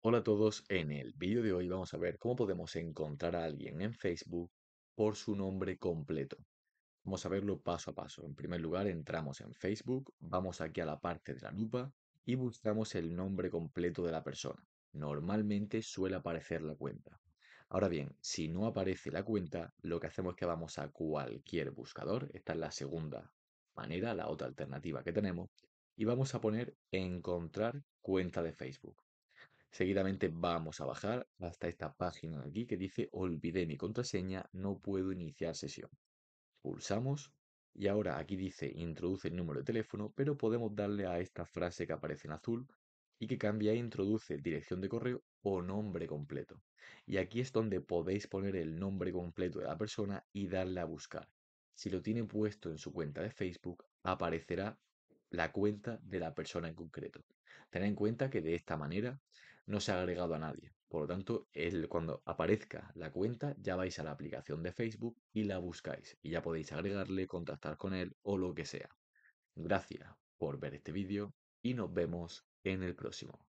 Hola a todos, en el vídeo de hoy vamos a ver cómo podemos encontrar a alguien en Facebook por su nombre completo. Vamos a verlo paso a paso. En primer lugar entramos en Facebook, vamos aquí a la parte de la lupa y buscamos el nombre completo de la persona. Normalmente suele aparecer la cuenta. Ahora bien, si no aparece la cuenta, lo que hacemos es que vamos a cualquier buscador, esta es la segunda manera, la otra alternativa que tenemos, y vamos a poner encontrar cuenta de Facebook. Seguidamente vamos a bajar hasta esta página aquí que dice olvidé mi contraseña, no puedo iniciar sesión. Pulsamos y ahora aquí dice introduce el número de teléfono, pero podemos darle a esta frase que aparece en azul y que cambia e introduce dirección de correo o nombre completo. Y aquí es donde podéis poner el nombre completo de la persona y darle a buscar. Si lo tiene puesto en su cuenta de Facebook, aparecerá la cuenta de la persona en concreto. Ten en cuenta que de esta manera no se ha agregado a nadie. Por lo tanto, el, cuando aparezca la cuenta, ya vais a la aplicación de Facebook y la buscáis. Y ya podéis agregarle, contactar con él o lo que sea. Gracias por ver este vídeo y nos vemos en el próximo.